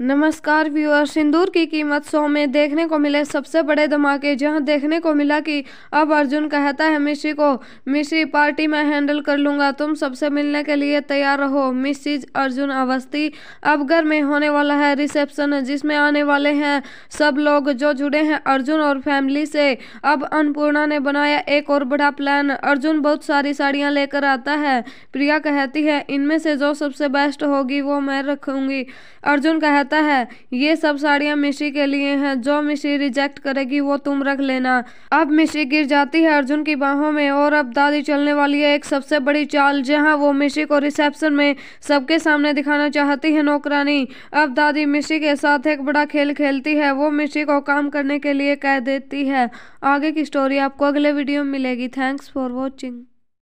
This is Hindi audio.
नमस्कार व्यूअर्स सिंदूर की कीमत सो में देखने को मिले सबसे बड़े धमाके जहां देखने को मिला कि अब अर्जुन कहता है मिशी को मिशी पार्टी में हैंडल कर लूंगा तुम सबसे मिलने के लिए तैयार रहो मिसिज अर्जुन अवस्थी अब घर में होने वाला है रिसेप्शन जिसमें आने वाले हैं सब लोग जो जुड़े हैं अर्जुन और फैमिली से अब अन्नपूर्णा ने बनाया एक और बड़ा प्लान अर्जुन बहुत सारी साड़ियाँ लेकर आता है प्रिया कहती है इनमें से जो सबसे बेस्ट होगी वो मैं रखूँगी अर्जुन कहता कहता है ये सब साड़ियाँ मिशी के लिए हैं जो मिशी रिजेक्ट करेगी वो तुम रख लेना अब मिशी गिर जाती है अर्जुन की बाहों में और अब दादी चलने वाली है एक सबसे बड़ी चाल जहाँ वो मिशी को रिसेप्शन में सबके सामने दिखाना चाहती है नौकरानी अब दादी मिशी के साथ एक बड़ा खेल खेलती है वो मिशी को काम करने के लिए कह देती है आगे की स्टोरी आपको अगले वीडियो में मिलेगी थैंक्स फॉर वॉचिंग